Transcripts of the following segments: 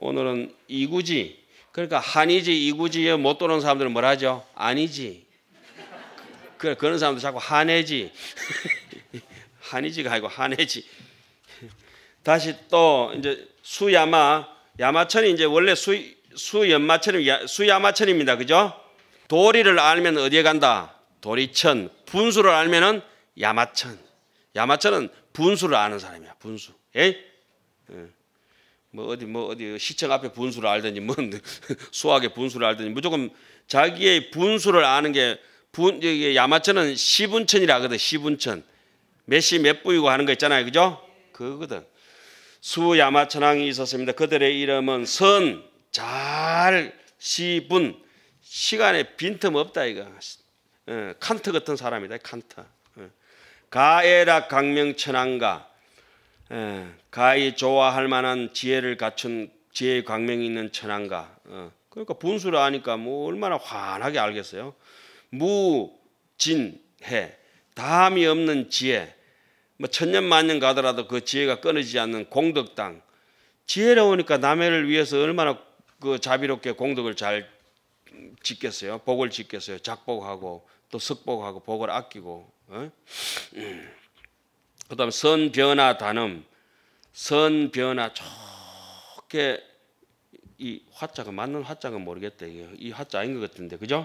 오늘은 이구지 그러니까 한이지 이구지에 못 도는 사람들은 뭐라 하죠? 아니지. 그 그런 사람들 자꾸 한해지. 한이지가 아니고 한해지. 다시 또 이제 수야마 야마천이 이제 원래 수 수연마천이 수야마천입니다. 그죠? 도리를 알면 어디에 간다? 도리천. 분수를 알면은 야마천. 야마천은 분수를 아는 사람이야. 분수. 예? 예. 뭐 어디 뭐 어디 시청 앞에 분수를 알든지 뭐 수학의 분수를 알든지 무조건 자기의 분수를 아는 게 분, 이게 야마천은 시분천이라 하거든 시분천 몇 시 몇 부이고 하는 거 있잖아요 그죠? 그거거든 수야마천왕이 있었습니다 그들의 이름은 선, 잘, 시분 시간에 빈틈없다 이거 어, 칸트 같은 사람이다 칸트 어. 가에라 강명천왕가 에, 예, 가히 좋아할 만한 지혜를 갖춘 지혜의 광명이 있는 천안가 어, 그러니까 분수를 아니까 뭐 얼마나 환하게 알겠어요. 무진해 다함이 없는 지혜. 뭐 천년 만년 가더라도 그 지혜가 끊어지지 않는 공덕당. 지혜로우니까 남해를 위해서 얼마나 그 자비롭게 공덕을 잘 짓겠어요. 복을 짓겠어요. 작복하고 또 석복하고 복을 아끼고. 어? 음. 그 다음에 선, 변화, 단음. 선, 변화, 좋게 이 화자가 맞는 화자가 모르겠다. 이이 화자 아닌 것 같은데. 그죠?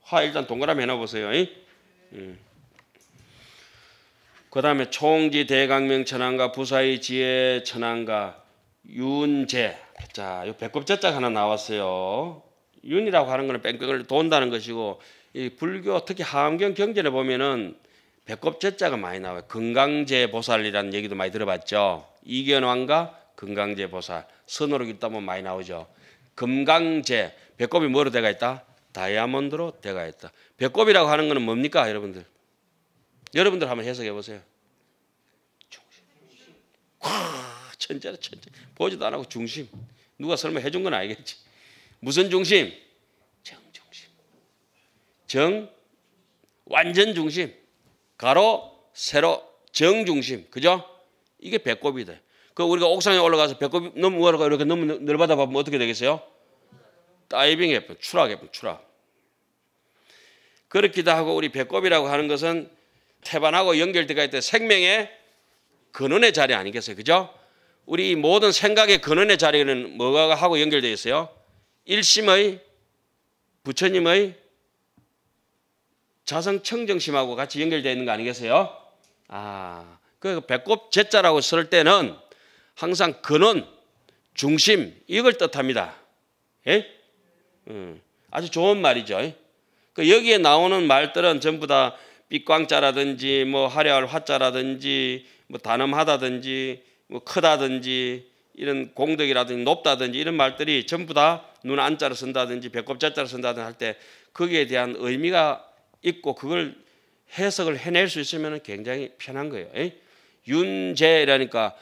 화 일단 동그라미 해놔보세요. 음. 예. 그 다음에 총지 대강명 천안가 부사의 지혜 천안가 윤재 자, 요 배꼽자짝 하나 나왔어요. 윤이라고 하는 거는 뺑뺑을 돈다는 것이고 이 불교 특히 하암경 경전에 보면은 배꼽제자가 많이 나와요. 건강제 보살이라는 얘기도 많이 들어봤죠. 이견왕과 건강제 보살. 선호록 읽다 보면 많이 나오죠. 금강제 배꼽이 뭐로 돼가 있다? 다이아몬드로 돼가 있다. 배꼽이라고 하는 것은 뭡니까, 여러분들? 여러분들 한번 해석해 보세요. 와, 천재다, 천재. 보지도 안고 중심. 누가 설마 해준 건 아니겠지. 무슨 중심? 정중심. 정, 완전 중심. 가로, 세로, 정중심. 그죠? 이게 배꼽이 돼. 그 우리가 옥상에 올라가서 배꼽 너무 올라가 이렇게 너무 넓어다 보면 어떻게 되겠어요? 다이빙 해픈, 추락 해픈, 추락. 그렇기도 하고 우리 배꼽이라고 하는 것은 태반하고 연결되어 있다 생명의 근원의 자리 아니겠어요? 그죠? 우리 모든 생각의 근원의 자리는 뭐가 하고 연결되어 있어요? 일심의 부처님의 자성 청정심하고 같이 연결되어 있는 거 아니겠어요? 아, 그 배꼽 제자라고 쓸 때는 항상 근원, 중심 이걸 뜻합니다. 예? 음, 아주 좋은 말이죠. 그 여기에 나오는 말들은 전부 다 삐꽝자라든지 뭐 화려할 화자라든지 뭐 단음하다든지 뭐 크다든지 이런 공덕이라든지 높다든지 이런 말들이 전부 다 눈 안자를 쓴다든지 배꼽 자자를 쓴다든지 할때 거기에 대한 의미가 있고 그걸 해석을 해낼 수 있으면 굉장히 편한 거예요. 윤제라니까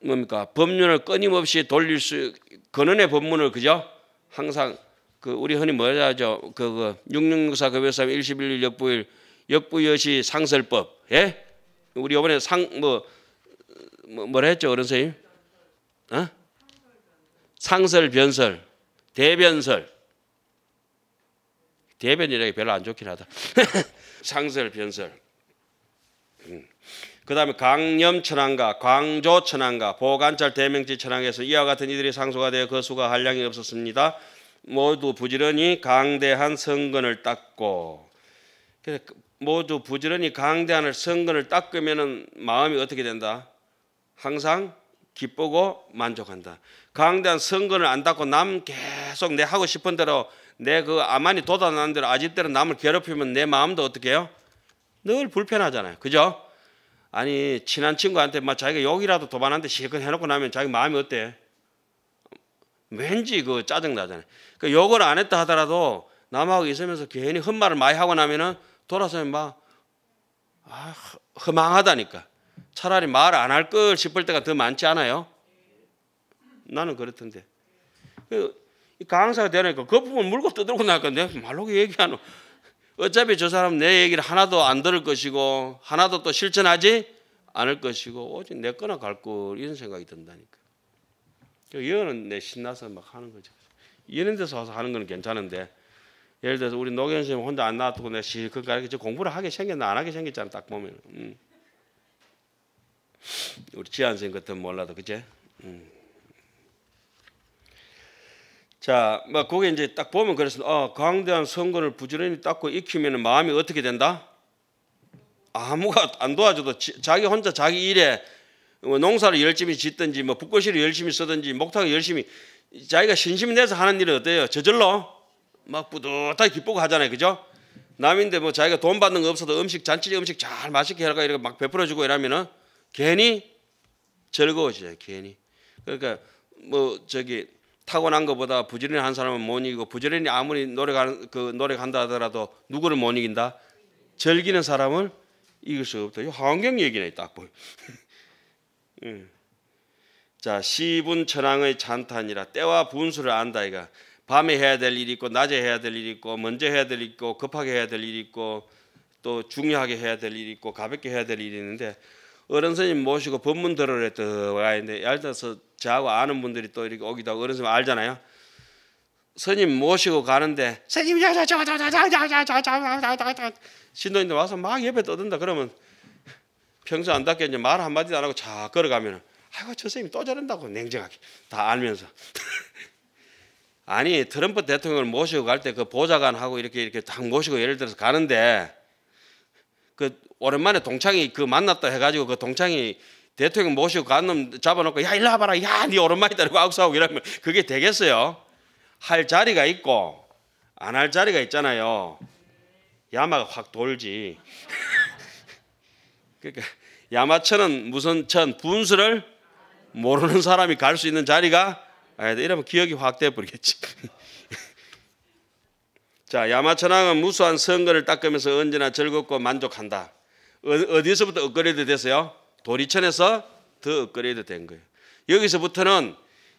뭡니까 법률을 끊임없이 돌릴 수 근원의 법문을 그죠? 항상 그 우리 흔히 뭐라 하죠? 그거 666사 급여삼 11일 역부일 역부여시 상설법 예? 우리 이번에 상 뭐 뭐, 뭐라 했죠 어른 선생님? 어? 상설 변설 대변설 대변이라기 별로 안 좋긴 하다. 상설 변설. 음. 그 다음에 강염 천왕과 광조 천왕과 보관찰 대명지 천왕에서 이와 같은 이들이 상소가 되어 그 수가 한량이 없었습니다. 모두 부지런히 강대한 성근을 닦고 그 모두 부지런히 강대한 성근을 닦으면 마음이 어떻게 된다? 항상 기쁘고 만족한다. 강대한 성근을 안 닦고 남 계속 내 하고 싶은 대로 내그 아만이 돋아나는 대로 아집대로 남을 괴롭히면 내 마음도 어떻게 해요? 늘 불편하잖아요. 그죠? 아니 친한 친구한테 막 자기가 욕이라도 도반한테 실컷 해놓고 나면 자기 마음이 어때? 왠지 그 짜증 나잖아요. 그 욕을 안 했다 하더라도 남하고 있으면서 괜히 헛말을 많이 하고 나면은 돌아서면 막 아, 허망하다니까. 차라리 말 안 할 걸 싶을 때가 더 많지 않아요? 나는 그렇던데. 그 강사가 되니까 거품을 그 물고 떠들고 나니까 내 말로 얘기하노. 어차피 저 사람 내 얘기를 하나도 안 들을 것이고 하나도 또 실천하지 않을 것이고 오직 내 거나 갈거 이런 생각이 든다니까. 이는내 그 신나서 막 하는 거죠. 이런 데서 와서 하는 건 괜찮은데 예를 들어서 우리 노경 선생님 혼자 안 놔두고 내가 실컷 가르쳐 공부를 하게 생겼나 안 하게 생겼잖아 딱 보면. 음. 우리 지한 선생님 같은 몰라도 그제? 음. 자, 뭐 거기 이제 딱 보면 그래서 어, 광대한 성근을 부지런히 닦고 익히면 마음이 어떻게 된다? 아무가 안 도와줘도 지, 자기 혼자 자기 일에 뭐 농사를 열심히 짓든지 뭐 붓고시를 열심히 쓰든지 목탁을 열심히 자기가 신심 내서 하는 일은 어때요? 저절로 막 뿌듯하게 기쁘고 하잖아요, 그죠? 남인데 뭐 자기가 돈 받는 거 없어도 음식 잔치리 음식 잘 맛있게 해라 이렇게 막 베풀어주고 이러면은 괜히 즐거워지죠, 괜히. 그러니까 뭐 저기 타고난 것보다 부지런한 사람은 못 이기고 부지런히 아무리 노력한 그 노력한다 하더라도 누구를 못 이긴다? 즐기는 사람을 이길 수 없다. 이하경 얘기네 딱 보여. 음. 예. 자 시분 천왕의 찬탄이라 때와 분수를 안다 이가 밤에 해야 될 일이 있고 낮에 해야 될 일이 있고 먼저 해야 될 일이 있고 급하게 해야 될 일이 있고 또 중요하게 해야 될 일이 있고 가볍게 해야 될 일이 있는데 어른 선생님 모시고 법문 들으했더가있는 알다서 저하고 아는 분들이 또 이렇게 오기도 하고 어른 선생님 알잖아요. 선님 모시고 가는데 선님 신도인들 와서 막 예배 떠든다 그러면 평소 안 닦게 이제 말 한마디도 안 하고 자걸어가면 아이고 저 선생님 또 저런다고 냉정하게 다 알면서 아니 트럼프 대통령을 모시고 갈 때 그 보좌관하고 이렇게 이렇게 딱 모시고 예를 들어서 가는데 그 오랜만에 동창이 그 만났다 해가지고 그 동창이 대통령 모시고 간놈 잡아놓고 야 일로 와봐라 야니 네 오랜만이다 이러고 악수하고 이러면 그게 되겠어요? 할 자리가 있고 안 할 자리가 있잖아요. 야마가 확 돌지. 그러니까 야마천은 무슨 천 분수를 모르는 사람이 갈 수 있는 자리가 이러면 기억이 확 돼버리겠지. 자, 야마천왕은 무수한 선거를 닦으면서 언제나 즐겁고 만족한다. 어, 어디서부터 업그레이드 됐어요? 도리천에서 더 업그레이드 된 거예요. 여기서부터는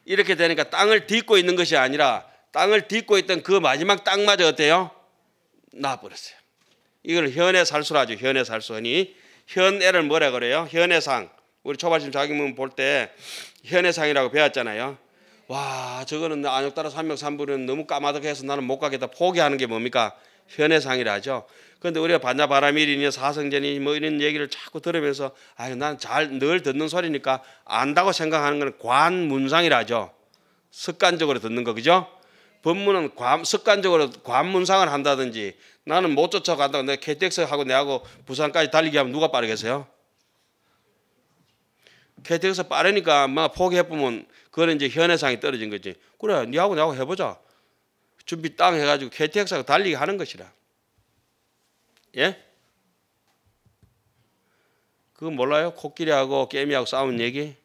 이렇게 되니까 땅을 딛고 있는 것이 아니라 땅을 딛고 있던 그 마지막 땅마저 어때요? 나버렸어요. 이걸 현의 살수라죠. 현의 살수니 현애를 뭐라 그래요? 현의상. 우리 초발심 자기문 볼 때 현의상이라고 배웠잖아요. 와 저거는 안욕따라 삼명 삼부는 너무 까마득해서 나는 못 가겠다 포기하는 게 뭡니까 현해상이라죠. 그런데 우리가 반자바라밀이니 사성전이 뭐 이런 얘기를 자꾸 들으면서 아유 난 잘 늘 듣는 소리니까 안다고 생각하는 건 관문상이라죠. 습관적으로 듣는 거 그죠? 법문은 관, 습관적으로 관문상을 한다든지 나는 못 쫓아간다고 내 KTX하고 내하고 부산까지 달리기 하면 누가 빠르겠어요? KTX 빠르니까 막 뭐 포기해보면 그거는 이제 현해상이 떨어진 거지. 그래, 니하고 나하고 해보자. 준비 땅 해가지고 KTX하고 달리기 하는 것이라. 예? 그거 몰라요? 코끼리하고 깨미하고 싸운 얘기?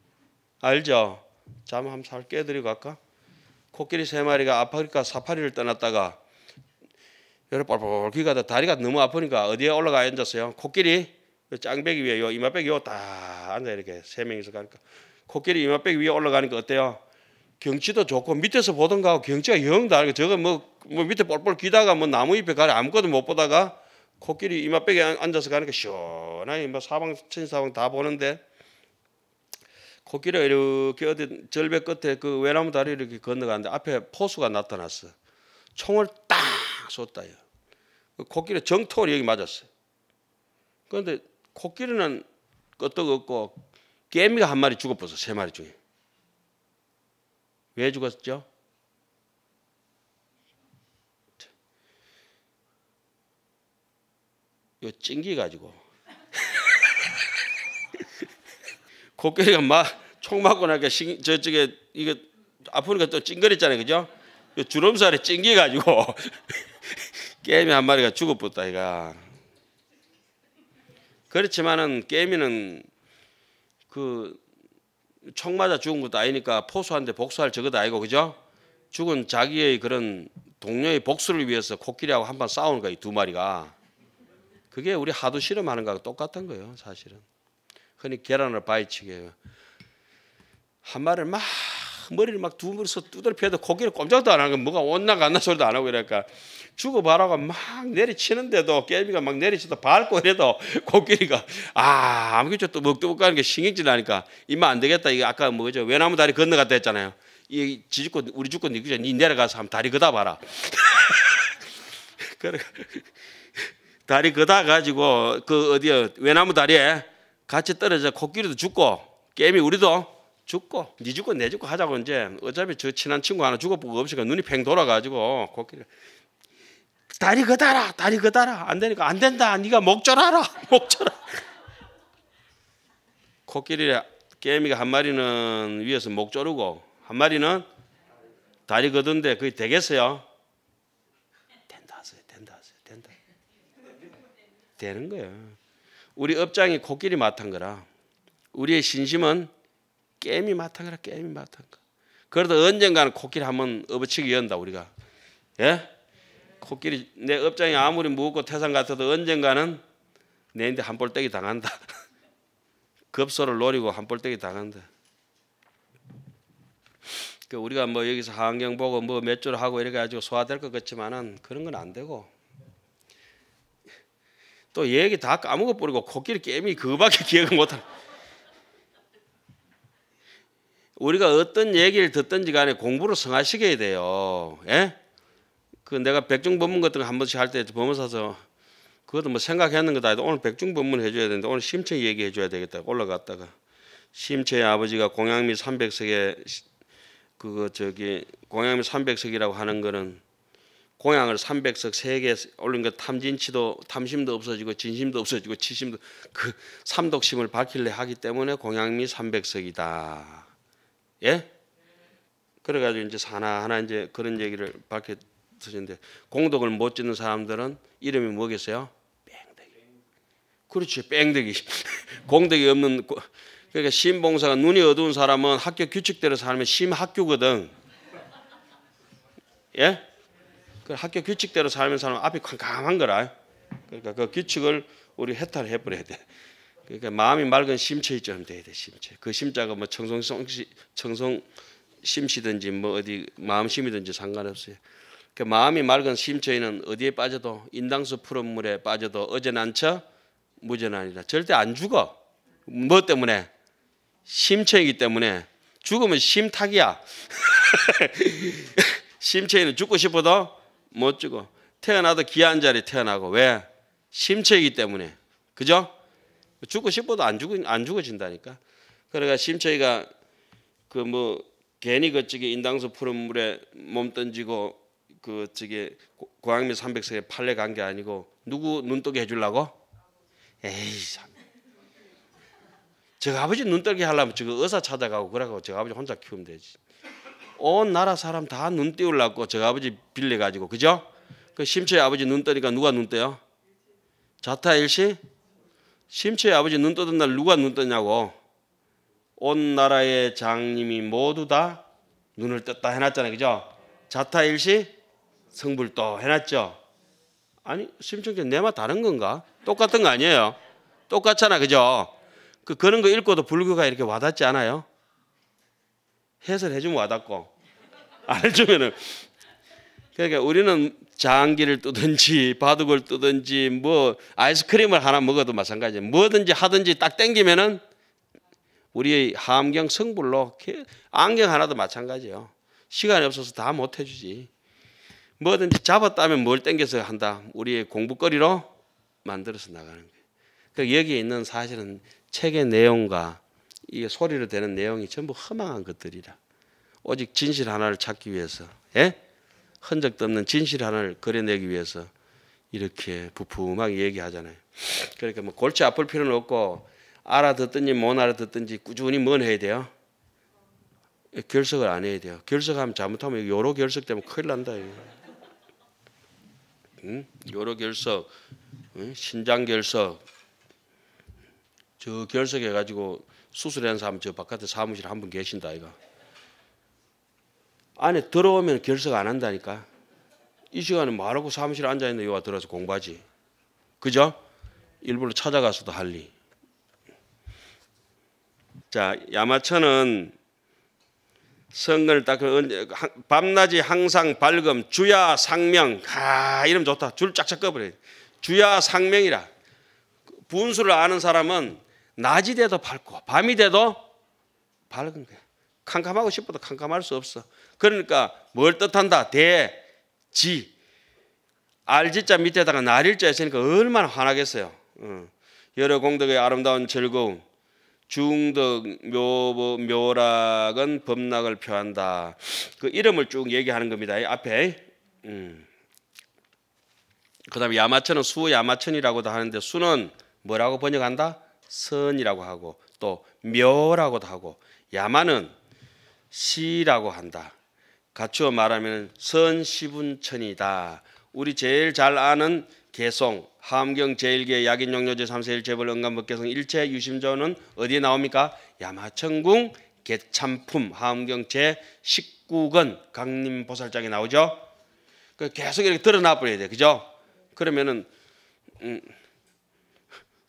알죠? 잠 한번 살 깨드리고 갈까? 코끼리 세 마리가 아프리카 사파리를 떠났다가 여러 뻘뻘 귀가 다 다리가 너무 아프니까 어디에 올라가 앉았어요? 코끼리 짱배기 위에 요 이마배기 요다 앉아 이렇게 세 명이서 가니까 코끼리 이마 빼기 위에 올라가니까 어때요? 경치도 좋고 밑에서 보던 거하고 경치가 영다르게 저거 뭐, 뭐 밑에 뻘뻘 기다가 뭐 나무 잎에 가려 아무것도 못 보다가 코끼리 이마 빼기 앉아서 가니까 시원하니뭐 사방 천사방 다 보는데 코끼리가 이렇게 어디 절벽 끝에 그 외나무 다리 이렇게 건너가는데 앞에 포수가 나타났어. 총을 딱 쏟다요. 그 코끼리 정통으로 여기 맞았어요. 그런데 코끼리는 끄떡없고 깨미가 한 마리 죽어버렸어. 세 마리 중에. 왜 죽었죠? 요 찡기 가지고 코끼리가 막 총 맞고 나니까 신, 저쪽에 이거 아프니까 또찡그렸잖아요 그죠? 요 주름살에 찡기 가지고 깨미 한 마리가 죽어버렸다 이가. 그렇지만은 깨미는 그총 맞아 죽은 것도 아니니까 포수한테 복수할 적것도 아니고 그죠? 죽은 자기의 그런 동료의 복수를 위해서 코끼리하고 한 번 싸우는 거예요 두 마리가. 그게 우리 하도 실험하는 거하고 똑같은 거예요 사실은. 흔히 계란을 바위치게 한 마리를 막 머리를 막두 머리서 두들해도 고개를 꼼짝도 안 하고 뭐가 온나 갔나 소리도 안 하고 이러니까 죽어봐라고 막 내리치는데도 깨비가 막 내리치도 밟고 이래도 코끼리가 아 아무것도 또 먹도 못하는게 신경질 나니까 이만 안 되겠다 이거 아까 뭐죠 외나무 다리 건너갔다 했잖아요 이 지죽고 우리 죽고 니 그저 니 내려가서 한번 다리 걷다 봐라 그래 다리 걷다 가지고 그 어디야 외나무 다리에 같이 떨어져 코끼리도 죽고 깨미 우리도 죽고 네 죽고 내 죽고 하자고 이제 어차피 저 친한 친구 하나 죽어보고 없으니까 눈이 팽 돌아가지고 코끼리 다리 그다라 다리 그다라 안 되니까 안 된다 네가 목절하라 목절 코끼리 깨미가 한 마리는 위에서 목 조르고 한 마리는 다리 거던데 그게 되겠어요? 된다 하세요 된다 하세요 된다 되는 거예요 우리 업장이 코끼리 맡은 거라 우리의 신심은 게임이 마탕이라 게임이 마탕가. 그래도 언젠가는 코끼리 한 번 업어치기 연다 우리가. 예? 코끼리 내 업장이 아무리 무겁고 태산 같아도 언젠가는 내인데 한 볼때기 당한다. 급소를 노리고 한 볼때기 당한다. 그 우리가 뭐 여기서 환경 보고 뭐몇주를 하고 이렇게 가지고 소화될 것 같지만은 그런 건 안 되고 또 얘기 다 까먹어 버리고 코끼리 게임이 그밖에 기억을 못 하. 우리가 어떤 얘기를 듣든지 간에 공부를 성화시켜야 돼요. 예? 그 내가 백중 법문 같은 거 한 번씩 할 때 법문 사서 그것도 뭐 생각했는 거다 해도 오늘 백중 법문 해줘야 되는데 오늘 심체 얘기해 줘야 되겠다 올라갔다가 심체의 아버지가 공양미 300석에 그거 저기 공양미 300석이라고 하는 거는 공양을 300석 세 개 올린 거 탐진치도 탐심도 없어지고 진심도 없어지고 치심도 그 삼독심을 밝힐래 하기 때문에 공양미 300석이다. 예? 그래가지고 이제 하나 하나 이제 그런 얘기를 밝혀 드는데 공덕을 못 짓는 사람들은 이름이 뭐겠어요? 뺑대기 그렇지 뺑대기 공덕이 없는 그러니까 심봉사가 눈이 어두운 사람은 학교 규칙대로 살면 심학교거든. 예? 그 학교 규칙대로 살면 사람 앞이 캄캄한 거라. 그러니까 그 규칙을 우리 해탈해 버려야 돼. 그러니까 마음이 맑은 심체처럼 돼야 돼 심체. 그 심자가 뭐청송성청송 심시든지 뭐 어디 마음심이든지 상관없어요. 그 마음이 맑은 심체에는 어디에 빠져도 인당수 푸른 물에 빠져도 어제 난처 무전하니라 절대 안 죽어. 뭐 때문에 심체이기 때문에 죽으면 심탁이야. 심체에는 죽고 싶어도 못 죽어. 태어나도 귀한 자리 태어나고 왜 심체이기 때문에 그죠? 죽고 싶어도 안죽은안 죽어진다니까. 그러니까 심처이가 그 뭐 괜히 그 저기 인당수 푸른 물에 몸 던지고 그 저기 고양미 0 0석에 팔레 간 게 아니고 누구 눈뜨게 해주려고? 에이 참. 저 아버지 눈뜨게 하려면 저거 의사 찾아가고 그러고 저 아버지 혼자 키우면 되지. 온 나라 사람 다눈 띄우려고 저 아버지 빌려 가지고 그죠? 그 심처의 아버지 눈 뜨니까 누가 눈 떠요? 자타일시? 심초의 아버지 눈 뜨던 날 누가 눈 떴냐고 온 나라의 장님이 모두 다 눈을 떴다 해놨잖아요. 그죠? 자타일시 성불도 해놨죠. 아니 심청전 내맛 다른 건가? 똑같은 거 아니에요? 똑같잖아. 그죠? 그 그런 거 읽고도 불교가 이렇게 와닿지 않아요? 해설해 주면 와닿고 안 해주면은 그러니까 우리는 장기를 뜨든지 바둑을 뜨든지 뭐 아이스크림을 하나 먹어도 마찬가지 뭐든지 하든지 딱 땡기면은 우리의 함경 성불로 안경 하나도 마찬가지예요. 시간이 없어서 다 못 해주지. 뭐든지 잡았다면 뭘 땡겨서 한다. 우리의 공부거리로 만들어서 나가는 거예요. 그러니까 여기에 있는 사실은 책의 내용과 이게 소리로 되는 내용이 전부 허망한 것들이라. 오직 진실 하나를 찾기 위해서. 예? 흔적도 없는 진실 하나를 그려내기 위해서 이렇게 부품하게 얘기하잖아요. 그러니까 뭐 골치 아플 필요는 없고 알아듣든지 못 알아듣든지 꾸준히 뭔 해야 돼요? 결석을 안 해야 돼요. 결석하면 잘못하면 요로 결석 되면 큰일 난다. 응? 요로 결석, 응? 신장 결석, 저 결석해 가지고 수술한 사람 저 바깥에 사무실 에한 분 계신다 이거. 안에 들어오면 결석 안 한다니까. 이 시간에 말하고 사무실에 앉아있는 이가 들어서 와 공부하지. 그죠? 일부러 찾아가서도 할리. 자, 야마천은 성근을 딱 밤낮이 항상 밝음 주야 상명 아 이름 좋다 줄 쫙쫙 꺼버려 주야 상명이라 분수를 아는 사람은 낮이 돼도 밝고 밤이 돼도 밝은 거야 캄캄하고 싶어도 캄캄할 수 없어 그러니까 뭘 뜻한다? 대, 지. 알지자 밑에다가 날일자 있으니까 얼마나 화나겠어요. 여러 공덕의 아름다운 즐거움. 중덕 묘, 묘락은 법락을 표한다. 그 이름을 쭉 얘기하는 겁니다. 앞에. 음. 그 다음에 야마천은 수야마천이라고도 하는데 수는 뭐라고 번역한다? 선이라고 하고 또 묘라고도 하고 야마는 시라고 한다. 갖추어 말하면 선시분천이다. 우리 제일 잘 아는 개송, 함경 제일계 약인 용료제 삼세일 제벌 은간법개성 일체 유심조는 어디에 나옵니까? 야마천궁 개참품 함경 제1 9건 강림보살장에 나오죠. 그 계속 이렇게 드러나 버려야 돼. 그죠? 그러면은 음,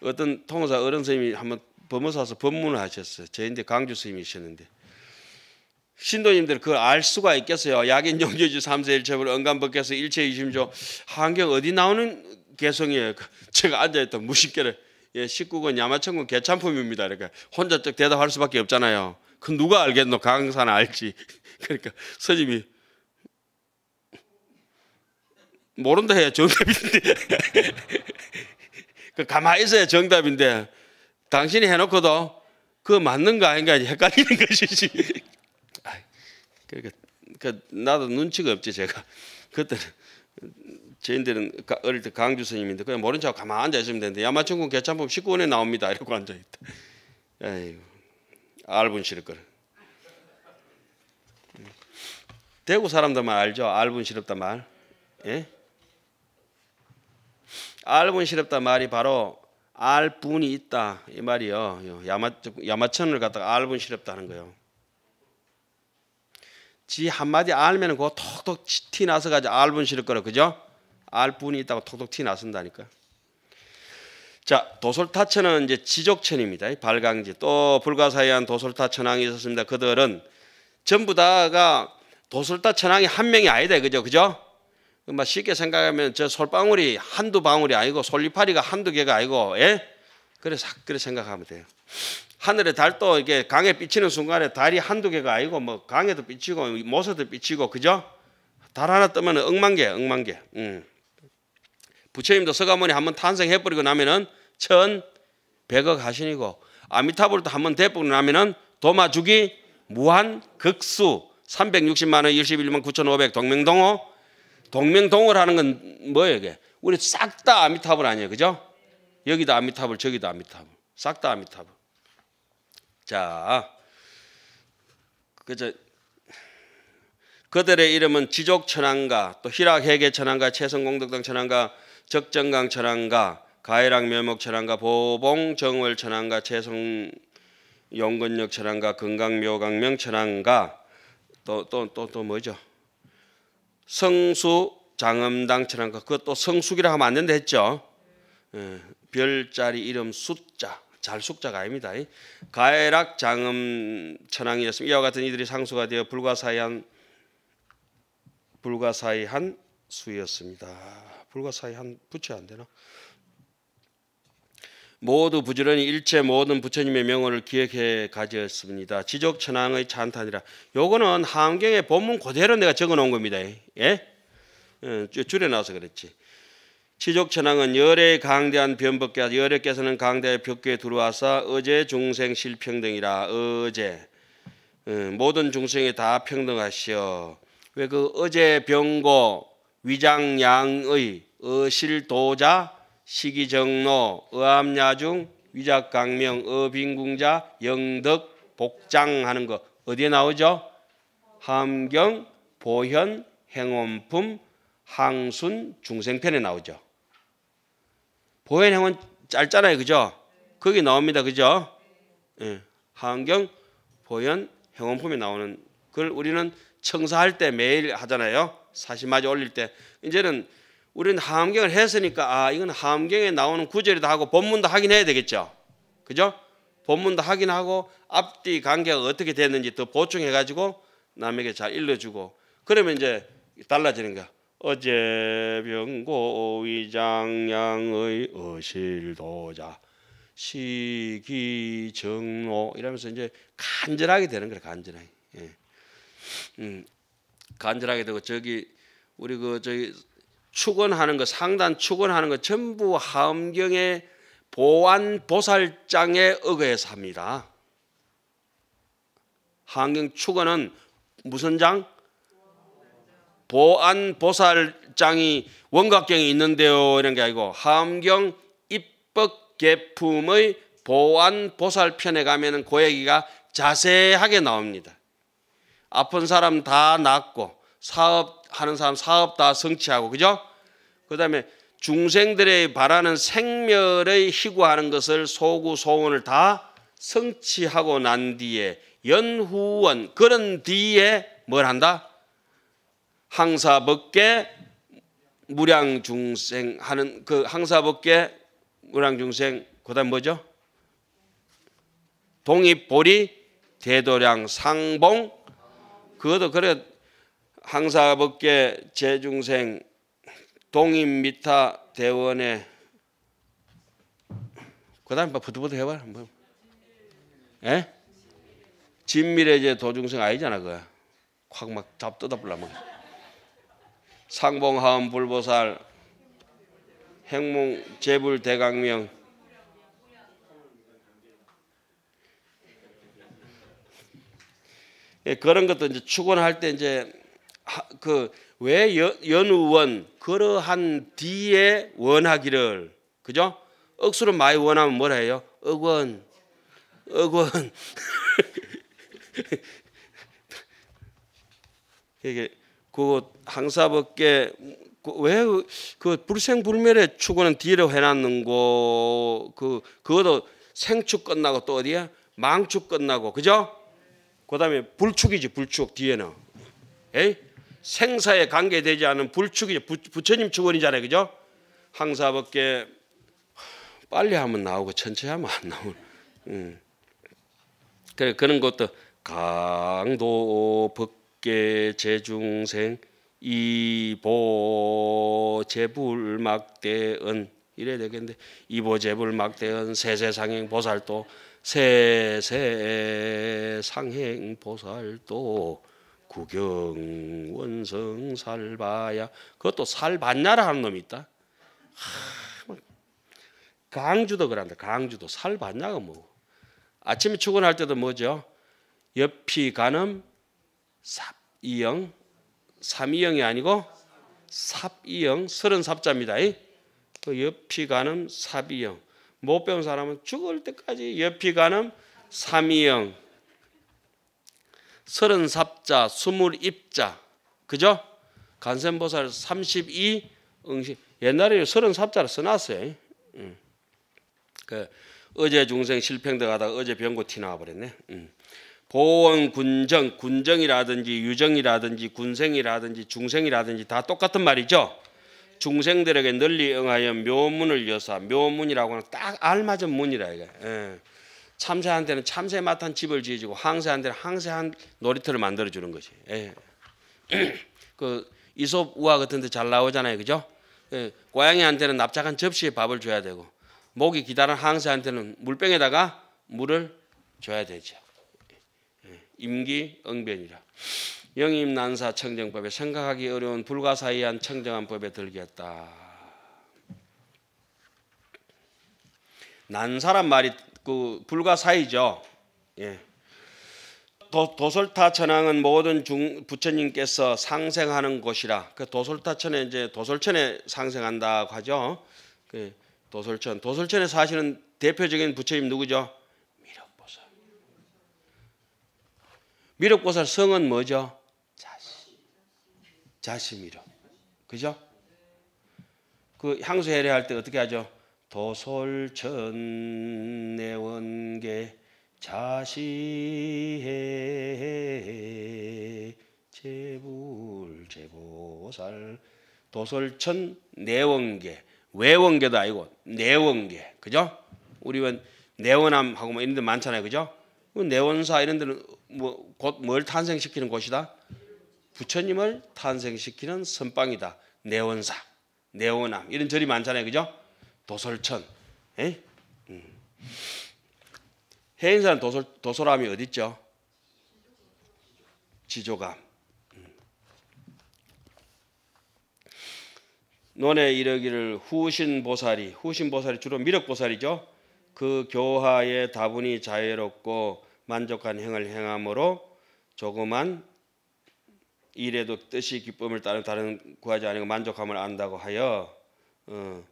어떤 통사 어른 선생님이 한번 법무사서 법문을 하셨어요. 저인데 강주 선생님이셨는데 신도님들 그걸 알 수가 있겠어요. 약인 용교주 3세 일첩을언감법께서 일체 이심조 환경 어디 나오는 개성이에요. 그 제가 앉아있던 무식계에 예, 19권 야마천군 개찬품입니다. 이렇게 혼자 딱 대답할 수밖에 없잖아요. 그 누가 알겠노? 강사나 알지. 그러니까 서님이 모른다 해야 정답인데. 그 가만히 있어야 정답인데 당신이 해놓고도 그거 맞는가 아닌가 헷갈리는 것이지. 그러니까 그 나도 눈치가 없지 제가 그때는 저인들은 어릴 때 강주 스님인데 그냥 모른 척 가만 앉아 있으면 되는데 야마천국 개찬법 19원에 나옵니다 이러고 앉아 있다. 에이 알분 싫을 걸. 대구 사람들만 알죠 알분 싫었다 말. 예? 알분 싫었다 말이 바로 알 분이 있다 이 말이요. 야마 야마천을 갖다가 알분 싫었다는 거요. 지 한마디 알면 그거 톡톡 튀 나서가지고 알분 싫을 거라 그죠? 알분이 있다고 톡톡 튀 나선다니까. 자 도솔타천은 이제 지족천입니다. 발강지 또 불가사의한 도솔타천왕이 있었습니다. 그들은 전부 다가 도솔타천왕이 한 명이 아니다 그죠? 그죠? 쉽게 생각하면 저 솔방울이 한두 방울이 아니고 솔잎파리가 한두 개가 아니고 예? 그래서 그렇게 생각하면 돼요. 하늘에 달도 이게 강에 비치는 순간에 달이 한두 개가 아니고 뭐 강에도 비치고 모서도 비치고 그죠? 달 하나 뜨면 억만 개, 억만 개. 음. 부처님도 서가모니 한 번 탄생해 버리고 나면은 천 백억 하신이고 아미타불도 한 번 대뿌고 나면은 도마주기 무한 극수 360만 원 11만 9,500 동명동호 동명동호를 하는 건 뭐예요 이게? 우리 싹 다 아미타불 아니에요, 그죠? 여기도 아미타불, 저기도 아미타불, 싹 다 아미타불. 자, 그저 그들의 이름은 지족 천왕가, 또 희락 해계 천왕가, 최성공덕당 천왕가, 적정강 천왕가, 가해랑 멸목 천왕가, 보봉 정월 천왕가, 최성 용근역 천왕가, 금강묘강명 천왕가, 또 또 또 또 뭐죠? 성수 장엄당 천왕가, 그것도 성숙이라 하면 안 된다 했죠. 예, 별자리 이름 숫자 잘 숙자가 아닙니다. 가해락 장음 천황이었음 이와 같은 이들이 상수가 되어 불가사의한 불가사의한 수였습니다. 불가사의한 붙여안 되나? 모두 부지런히 일체 모든 부처님의 명언을 기억해 가졌습니다. 지적 천황의 찬탄이라. 요거는 함경의 본문 그대로 내가 적어 놓은 겁니다. 예? 어, 줄여 놔서 그렇지. 시족천왕은 열의 강대한 변법께서 열의께서는 강대의 벽교에 들어와서 어제 중생 실평등이라 어제 어, 모든 중생이 다 평등하시오. 왜 그 어제 병고 위장양의 어실도자 시기정로 어암야중 위작강명 어빈궁자 영덕 복장하는 거 어디에 나오죠? 함경 보현 행원품 항순 중생편에 나오죠. 보현 행은 짧잖아요. 그죠? 거기 나옵니다. 그죠? 예. 한경 보현 행원품이 나오는 그걸 우리는 청사할 때 매일 하잖아요. 사심마이 올릴 때 이제는 우리는 하암경을 했으니까 아 이건 하암경에 나오는 구절이다 하고 본문도 확인해야 되겠죠. 그죠? 본문도 확인하고 앞뒤 관계가 어떻게 됐는지 더 보충해 가지고 남에게 잘 일러주고 그러면 이제 달라지는 거야. 어제 병고 위장양의 어실도자 시기정로 이러면서 이제 간절하게 되는 거예요. 간절하게. 예. 음, 간절하게 되고 저기 우리 그 저기 축원하는 거 상단 축원하는 거 전부 하음경의 보안 보살장에 의거해서 합니다. 하음경 축원은 무슨 장? 보안 보살장이 원각경이 있는데요. 이런 게 아니고 함경 입법 개품의 보안 보살 편에 가면은 그 얘기가 자세하게 나옵니다. 아픈 사람 다 낫고 사업하는 사람 사업 다 성취하고 그죠? 그다음에 중생들의 바라는 생멸의 희구하는 것을 소구 소원을 다 성취하고 난 뒤에 연후원 그런 뒤에 뭘 한다? 항사법계 무량중생 하는 그 항사법계 무량중생 그다음 뭐죠? 동입보리 대도량 상봉 그것도 그래 항사법계 재중생 동인미타 대원의 그다음 뭐부드부드 해봐 한번 뭐. 예 진미래제 도중생 아니잖아 그거 확막 잡뜯어불려면 상봉하음 불보살 행몽 재불 대강명 예, 그런 것도 이제 축원할 때 이제 그 왜 연우원 그러한 뒤에 원하기를 그죠? 억수로 많이 원하면 뭐라 해요? 억원 억원 이게 그 항사법계 왜그 그 불생불멸의 추구는 뒤로 해놨는고 그 그것도 생축 끝나고 또 어디야 망축 끝나고 그죠? 그다음에 불축이지 불축 뒤에는 에이? 생사에 관계되지 않은 불축이지 부, 부처님 축원이잖아요 그죠? 항사법계 빨리 하면 나오고 천천히 하면 안 나오는 음. 그래 그런 것도 강도 법 주께 재중생 이보 재불 막대은 이래야 되겠는데 이보 재불 막대은 세세상행 보살도 세세상행 보살도 구경 원성 살바야 그것도 살봤냐라 하는 놈이 있다. 강주도 그런다. 강주도 살봤냐가뭐 아침에 출근할 때도 뭐죠? 옆이 가늠 삽이영 삼이영이 아니고 삽이영 서른삽자입니다. 그 옆이 가는 삽이영 못 배운 사람은 죽을 때까지 옆이 가는 삼이영 서른삽자 스물입자 그죠? 간센보살 삼십이 응시 옛날에 서른삽자를 써놨어요. 응. 음. 그 어제 중생 실평대 가다가 어제 병고 튀나와 버렸네. 응. 음. 보원, 군정, 군정이라든지 유정이라든지 군생이라든지 중생이라든지 다 똑같은 말이죠. 중생들에게 널리 응하여 묘문을 여사 묘문이라고 하는 딱 알맞은 문이라 이게. 예. 참새한테는 참새 맡은 집을 지어주고 항새한테는 항새한 놀이터를 만들어 주는 거지. 예. 그 이솝 우화 같은 데 잘 나오잖아요. 그죠? 예. 고양이한테는 납작한 접시에 밥을 줘야 되고 목이 기다란 항새한테는 물병에다가 물을 줘야 되죠. 임기응변이라. 영임 난사 청정법에 생각하기 어려운 불가사의한 청정한 법에 들겠다. 난사란 말이 그 불가사의죠. 예. 도, 설타 천왕은 모든 중, 부처님께서 상생하는 곳이라. 그 도설타천에 이제 도설천에 상생한다고 하죠. 그 도설천. 도설천에 사시는 대표적인 부처님 누구죠? 미륵보살 성은 뭐죠? 자심. 이로 그죠? 그 향수 해례할 때 어떻게 하죠? 도솔천 내원계 자시해 제불 제보살 도솔천 내원계 외원계도 아니고 내원계 그죠? 우리 왜 내원암하고 뭐 이런 데 많잖아요 그죠? 그 내원사 이런 데는 뭐, 곧뭘 탄생시키는 곳이다? 부처님을 탄생시키는 선방이다. 내원사, 내원암 이런 절이 많잖아요, 그죠? 도설천, 음. 해인사는 도설 도설암이 어디 있죠? 지조감. 음. 논에 이르기를 후신보살이 후신보살이 주로 미륵보살이죠. 그 교하의 다분히 자유롭고 만족한 행을 행함으로 조그만 일에도 뜻이 기쁨을 따른 다른 구하지 아니고 만족함을 안다고 하여 어,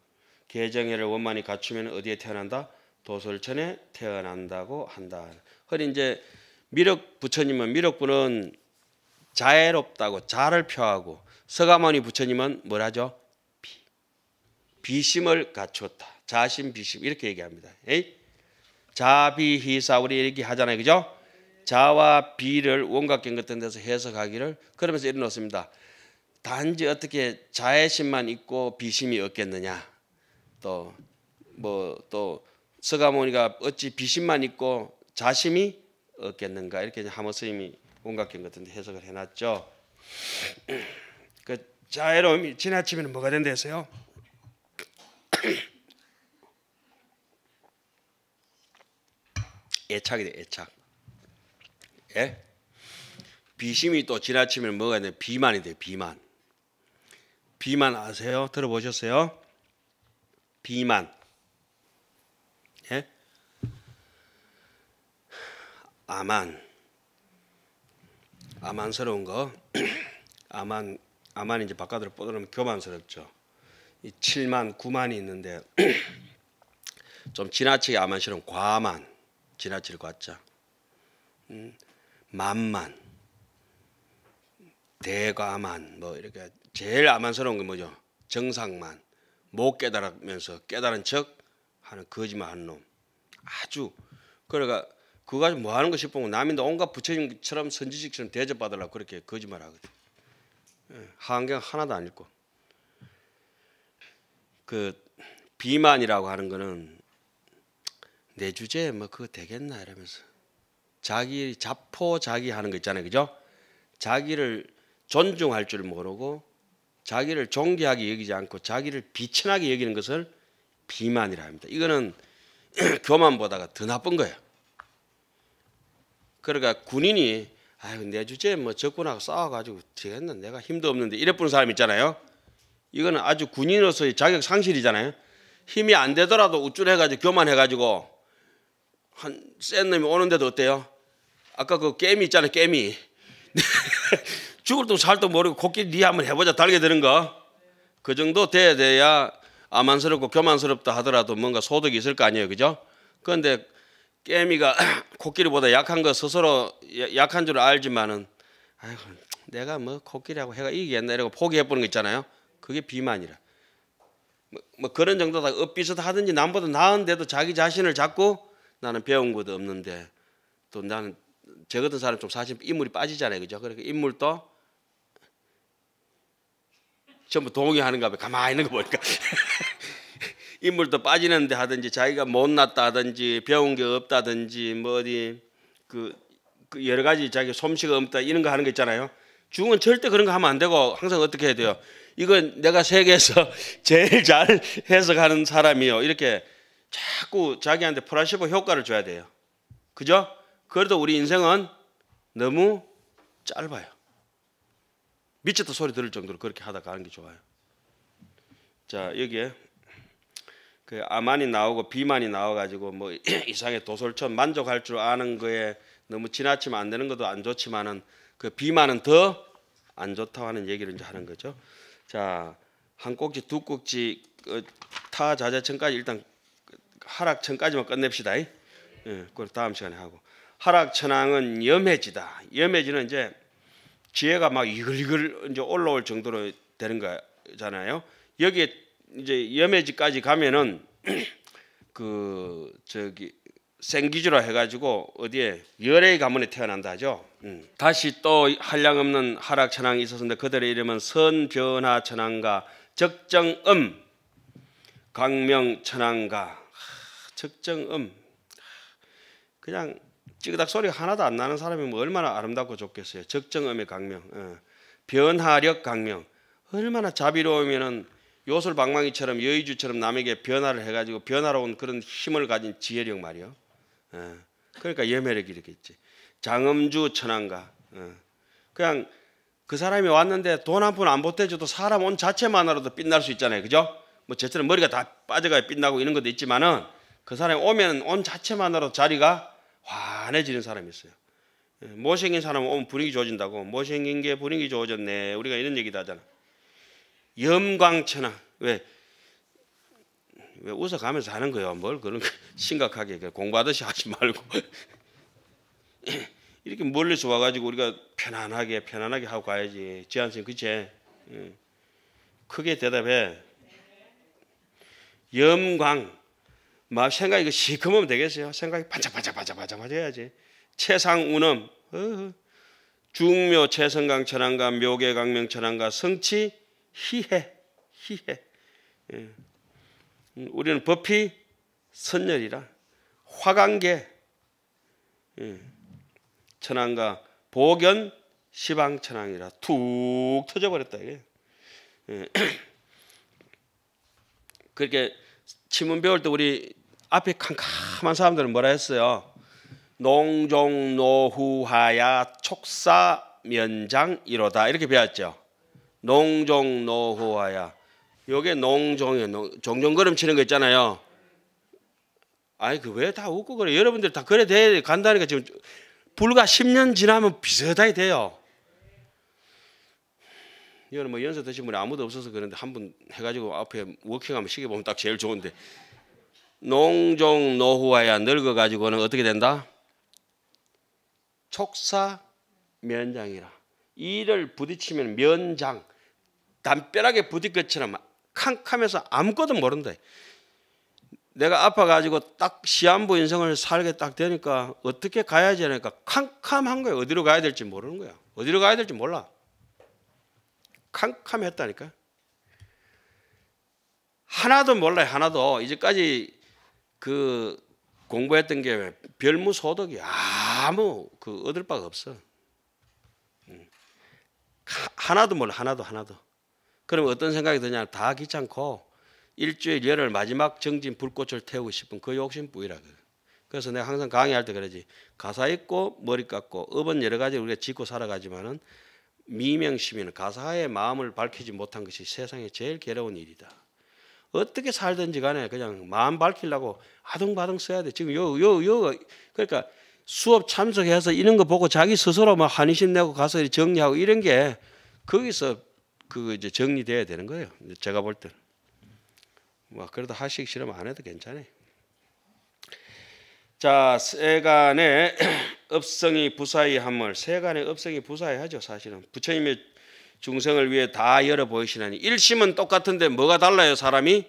개정해를 원만히 갖추면 어디에 태어난다? 도솔천에 태어난다고 한다. 그리 이제 미륵 부처님은 미륵부은 자애롭다고 자를 표하고 서가모니 부처님은 뭐라죠? 비, 비심을 갖췄다. 자심 비심 이렇게 얘기합니다. 에이? 자비희사 우리 이렇게 하잖아요. 그죠? 자와 비를 원각경 같은 데서 해석하기를 그러면서 이뤄놓습니다. 단지 어떻게 자애심만 있고 비심이 없겠느냐. 또 뭐또 뭐 서가모니가 어찌 비심만 있고 자심이 없겠는가 이렇게 하모스님이 원각경 같은 데 해석을 해놨죠. 그 자애로움이 지나치면 뭐가 된대서요? 애착이 돼 애착. 예? 비심이 또 지나치면 뭐가 돼? 비만이 돼 비만. 비만 아세요? 들어보셨어요? 비만. 예? 아만. 아만스러운 거. 아만 아만 이제 바깥으로 뻗으면 교만스럽죠. 이 7만 9만이 있는데 좀 지나치게 아만스러운 과만. 지나칠 것 같죠. 음, 만만, 대가만뭐 이렇게 제일 아만스러운게 뭐죠? 정상만, 못 깨달으면서 깨달은 척 하는 거짓말하는 놈. 아주 그러니까 그거 가지고 뭐 하는 거 싶으면 남인데 온갖 부처님처럼 선지식처럼 대접받으려고 그렇게 거짓말하거든. 예, 한경 하나도 안 읽고. 그 비만이라고 하는 거는 내 주제에 뭐 그거 되겠나 이러면서 자기 자포 자기 하는 거 있잖아요. 그죠? 자기를 존중할 줄 모르고 자기를 존귀하게 여기지 않고 자기를 비천하게 여기는 것을 비만이라 합니다. 이거는 교만보다가 더 나쁜 거예요. 그러니까 군인이 아유 내 주제에 뭐 적군하고 싸워가지고 되겠나 내가 힘도 없는데 이래뿐 사람 있잖아요. 이거는 아주 군인으로서의 자격 상실이잖아요. 힘이 안 되더라도 우쭐해가지고 교만해가지고 한센 놈이 오는데도 어때요? 아까 그게임 있잖아요, 게임이. 죽을 도 살도 모르고 코끼리 니 한번 해보자 달게 되는 거. 그 정도 돼야 돼야 아만스럽고 교만스럽다 하더라도 뭔가 소득이 있을 거 아니에요, 그죠? 그런데 게임이가 코끼리보다 약한 거 스스로 약한 줄 알지만은 아이고 내가 뭐 코끼리하고 해가 이기겠나 이러고 포기해보는 거 있잖아요. 그게 비만이라. 뭐, 뭐 그런 정도다 엇비슷하든지 남보다 나은데도 자기 자신을 자꾸 나는 배운 것도 없는데 또 나는 저 같은 사람 좀 사실 인물이 빠지잖아요, 그죠? 그러니까 인물도 전부 동의하는가 봐. 요 가만히 있는 거 보니까 인물도 빠지는데 하든지 자기가 못났다 하든지 배운 게 없다든지 뭐 어디 그, 그 여러 가지 자기 솜씨가 없다 이런 거 하는 거 있잖아요. 중은 절대 그런 거 하면 안 되고 항상 어떻게 해야 돼요? 이건 내가 세계에서 제일 잘 해석하는 사람이요. 이렇게 자꾸 자기한테 플라시보 효과를 줘야 돼요. 그죠? 그래도 우리 인생은 너무 짧아요. 미쳤다 소리 들을 정도로 그렇게 하다 가는 게 좋아요. 자 여기에 그 아만이 나오고 비만이 나와가지고 뭐 이상의 도솔천 만족할 줄 아는 거에 너무 지나치면 안 되는 것도 안 좋지만은 그 비만은 더 안 좋다고 하는 얘기를 이제 하는 거죠. 자한 꼭지 두 꼭지 그, 타자재층까지 일단 하락천까지만 끝냅시다. 예, 그 다음 시간에 하고 하락천왕은 염해지다. 염해지는 이제 지혜가 막 이글이글 이제 올라올 정도로 되는 거잖아요. 여기에 이제 염해지까지 가면은 그 저기 생기주라 해가지고 어디에 열의 가문에 태어난다죠. 음. 다시 또 한량 없는 하락 천왕이 있었는데 그들의 이름은 선변화 천왕과 적정음 강명 천왕과 적정음 그냥 찌그닥 소리 하나도 안 나는 사람이 뭐 얼마나 아름답고 좋겠어요. 적정음의 강명, 어. 변화력 강명. 얼마나 자비로우면 요술방망이처럼 여의주처럼 남에게 변화를 해가지고 변화로운 그런 힘을 가진 지혜력 말이요. 어. 그러니까 예매력이 이렇게 있지. 장음주 천안가. 어. 그냥 그 사람이 왔는데 돈 한 푼 안 보태줘도 사람 온 자체만으로도 빛날 수 있잖아요. 그죠? 뭐 제처럼 머리가 다 빠져가야 빛나고 이런 것도 있지만은 그 사람이 오면 온 자체만으로 자리가 환해지는 사람이 있어요. 예, 못생긴 사람 오면 분위기 좋아진다고. 못생긴 게 분위기 좋아졌네. 우리가 이런 얘기도 하잖아. 염광천하. 왜? 왜 웃어가면서 하는 거예요. 뭘 그런 심각하게 공부하듯이 하지 말고. 이렇게 멀리서 와가지고 우리가 편안하게 편안하게 하고 가야지. 지한생 그치? 예. 크게 대답해. 염광. 마음 생각이 그 시커면 되겠어요. 생각이 반짝반짝반짝반짝 해야지. 최상운음 중묘 최성강 천안가 묘계 강명 천안가 성치 희해 희해 예. 우리는 법이 선열이라 화강계 예. 천안가 보견 시방 천안이라툭 터져버렸다 이게 예. 그렇게 치문 배울 때 우리 앞에 캄캄한 사람들은 뭐라 했어요? 농종노후하야 촉사 면장이로다 이렇게 배웠죠. 농종노후하야. 요게 농종이에요. 농, 종종 걸음 치는 거 있잖아요. 아니 그왜 다 웃고 그래? 여러분들 다 그래 돼 간다니까 지금 불과 10년 지나면 비슷하게 돼요. 이거는 뭐 연세 드신 분이 아무도 없어서 그런데 한 분 해가지고 앞에 워킹하면 시계 보면 딱 제일 좋은데 농종 노후하야 늙어 가지고는 어떻게 된다? 촉사 면장이라. 이를 부딪히면 면장 담벼락에 부딪 것처럼 캄캄해서 아무것도 모른다. 내가 아파가지고 딱 시한부 인생을 살게 딱 되니까 어떻게 가야지 하니까 캄캄한 거야. 어디로 가야 될지 모르는 거야. 어디로 가야 될지 몰라. 캄캄했다니까. 하나도 몰라요. 하나도 이제까지 그 공부했던 게 별무 소득이 아무 그 얻을 바가 없어. 음. 하나도 몰라 하나도 하나도. 그럼 어떤 생각이 드냐 다 귀찮고 일주일 열흘 마지막 정진 불꽃을 태우고 싶은 그 욕심 뿐이라 그 그래서 내가 항상 강의할 때 그러지 가사 있고 머리 깎고 업은 여러 가지 우리가 짓고 살아가지만은 미명 시민 가사의 마음을 밝히지 못한 것이 세상에 제일 괴로운 일이다. 어떻게 살든지 간에 그냥 마음 밝히려고 아둥바둥 써야 돼. 지금 요, 요, 요, 그러니까 수업 참석해서 이런 거 보고 자기 스스로 막 한의심 내고 가서 정리하고 이런 게 거기서 그 이제 정리돼야 되는 거예요. 제가 볼 때. 뭐, 그래도 하식 실험 안 해도 괜찮아요. 자, 세간의 업성이 부사의 함을 세간의 업성이 부사의 하죠, 사실은. 부처님의 중생을 위해 다 열어 보이시나니 일심은 똑같은데 뭐가 달라요 사람이?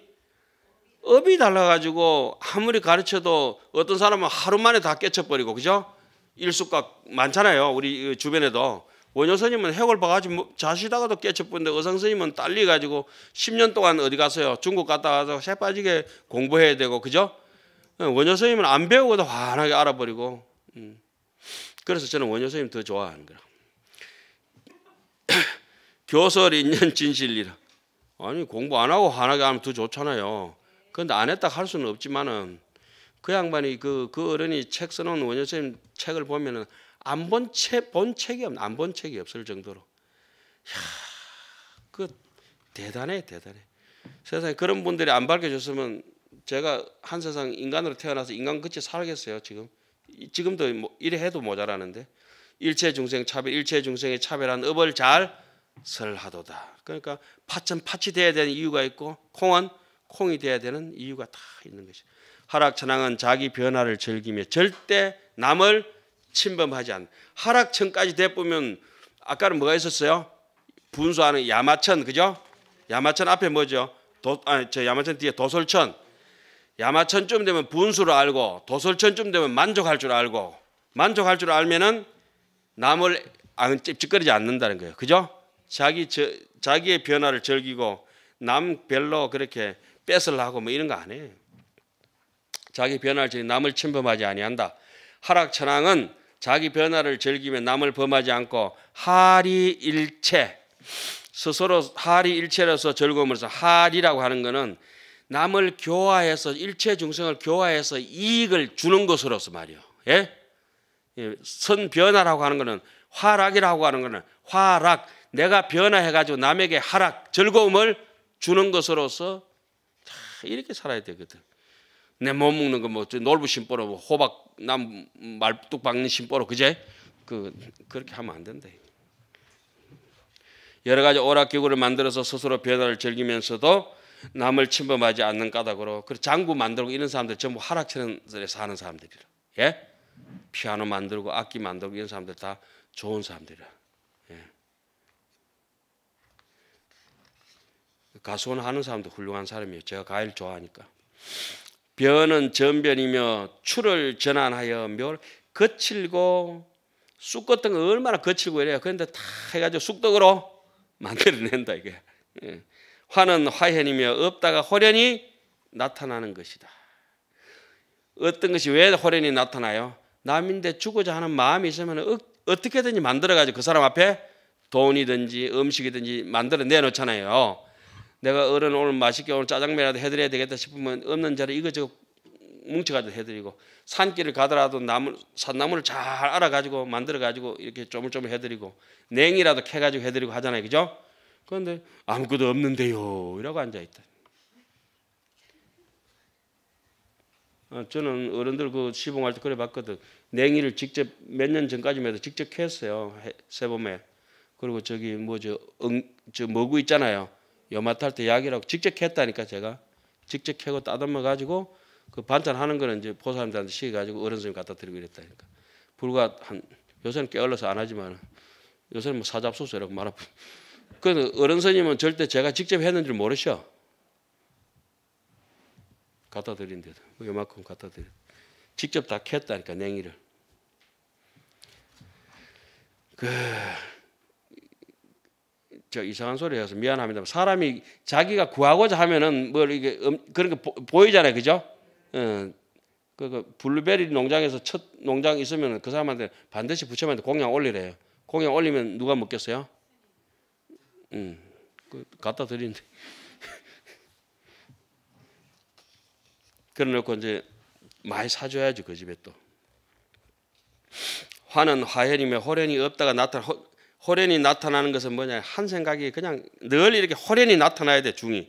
업이 달라가지고 아무리 가르쳐도 어떤 사람은 하루 만에 다 깨쳐버리고 그죠? 일수가 많잖아요 우리 주변에도 원효선님은 해골 봐가지 고 뭐 자시다가도 깨쳐버는데 의상스님은 딸리가지고 10년 동안 어디 가서요 중국 갔다 와서새 빠지게 공부해야 되고 그죠? 예, 원효선님은안 배우고도 환하게 알아버리고 음. 그래서 저는 원효선님더 좋아하는 거예요 교설 있는 진실이라. 아니 공부 안 하고 화나게 하면 더 좋잖아요. 그런데 안 했다 할 수는 없지만은 그 양반이 그그 그 어른이 책 쓰는 원효선님 책을 보면은 안 본 책 본 책이 없안 본 책이 없을 정도로 야 그 대단해 대단해 세상에 그런 분들이 안밝혀졌으면 제가 한 세상 인간으로 태어나서 인간 끝에 살겠어요 지금 지금도 뭐 이래 해도 모자라는데 일체 중생 차별 일체 중생의 차별한 업을 잘 설하도다. 그러니까 팥은 팥이 돼야 되는 이유가 있고 콩은 콩이 돼야 되는 이유가 다 있는 것이. 하락천왕은 자기 변화를 즐기며 절대 남을 침범하지 않는. 하락천까지 대보면 아까는 뭐가 있었어요? 분수하는 야마천 그죠? 야마천 앞에 뭐죠? 도, 아니, 저 야마천 뒤에 도솔천. 야마천쯤 되면 분수를 알고 도솔천쯤 되면 만족할 줄 알고 만족할 줄 알면은 남을 안 찝찝거리지 않는다는 거예요. 그죠? 자기 저, 자기의 변화를 즐기고 남 별로 그렇게 뺏으려고 뭐 이런 거 안 해. 자기 변화를 즐기 남을 침범하지 아니한다. 하락천왕은 자기 변화를 즐기며 남을 범하지 않고 하리일체 스스로 하리일체로서 즐거움으로서 하리라고 하는 것은 남을 교화해서 일체 중생을 교화해서 이익을 주는 것으로서 말이요. 예? 예 선 변화라고 하는 것은 화락이라고 하는 것은 화락 내가 변화해가지고 남에게 하락, 즐거움을 주는 것으로서 이렇게 살아야 되거든. 내몸 먹는 거뭐 놀부심 뽀로 뭐 호박 남 말뚝 박는 심보로 그제 그 그렇게 하면 안 된다. 여러 가지 오락기구를 만들어서 스스로 변화를 즐기면서도 남을 침범하지 않는 까닭으로 그 장구 만들고 이런 사람들 전부 하락천에 사는 사람들이라. 예? 피아노 만들고 악기 만들고 이런 사람들 다 좋은 사람들이라. 가수원하는 사람도 훌륭한 사람이에요. 제가 가일 좋아하니까. 변은 전변이며 출을 전환하여 묘 거칠고 쑥 같은 거 얼마나 거칠고 이래요. 그런데 다 해가지고 쑥떡으로 만들어낸다 이게. 예. 화는 화현이며 없다가 호련이 나타나는 것이다. 어떤 것이 왜 호련이 나타나요? 남인데 주고자 하는 마음이 있으면 어, 어떻게든지 만들어가지고 그 사람 앞에 돈이든지 음식이든지 만들어 내놓잖아요. 내가 어른 오늘 맛있게 오늘 짜장면이라도 해드려야 되겠다 싶으면 없는 자를 이거저거 뭉쳐가지고 해드리고 산길을 가더라도 나무 산나무를 잘 알아가지고 만들어가지고 이렇게 조물조물 해드리고 냉이라도 캐가지고 해드리고 하잖아요, 그죠? 그런데 아무것도 없는데요, 이라고 앉아 있다. 어, 저는 어른들 그 시봉할 때 그래 봤거든. 냉이를 직접 몇 년 전까지만 해도 직접 캐어요 새봄에 그리고 저기 뭐 저 응, 저 머구 있잖아요. 여마탈때 약이라고 직접 했다니까 제가 직접 캐고 따듬어 가지고 그 반찬하는 거는 이제 보살님들한테 시켜가지고 어른 선생님 갖다 드리고 이랬다니까 불과 한 요새는 깨어려서 안 하지만 요새는 뭐 사잡소서라고 말하고 그 어른 선생님은 절대 제가 직접 했는 줄 모르셔 갖다 드린데도 요만큼 갖다 드려 직접 다 캤다니까 냉이를 그저 이상한 소리 해서 미안합니다. 사람이 자기가 구하고자 하면은 뭘 이게 음, 그런 게 보, 이잖아요 그죠? 어, 그, 그 블루베리 농장에서 첫 농장 있으면 그 사람한테 반드시 부처님한테 공양 올리래요. 공양 올리면 누가 먹겠어요? 응. 음. 그 갖다 드리는데. 그래놓고 이제 많이 사줘야지 그 집에 또. 화는 화현이며 호련이 없다가 나타나 호련이 나타나는 것은 뭐냐 한 생각이 그냥 늘 이렇게 호련이 나타나야 돼 중이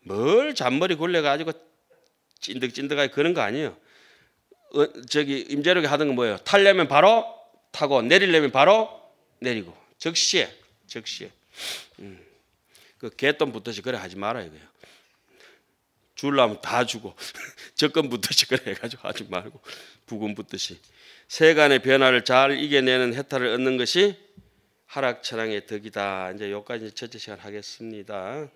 뭘 잔머리 굴려가지고 찐득찐득하게 그런 거 아니에요 어, 저기 임재록이 하던 건 뭐예요 탈려면 바로 타고 내리려면 바로 내리고 즉시에 즉시에 음. 그개똥 붙듯이 그래 하지 말아 이거예요 줄라면 다 주고 적금 붙듯이 그래 해가지고 하지 말고 부금부듯이 세간의 변화를 잘 이겨내는 해탈을 얻는 것이 하락 차량의 덕이다. 이제 여기까지 첫째 시간 하겠습니다.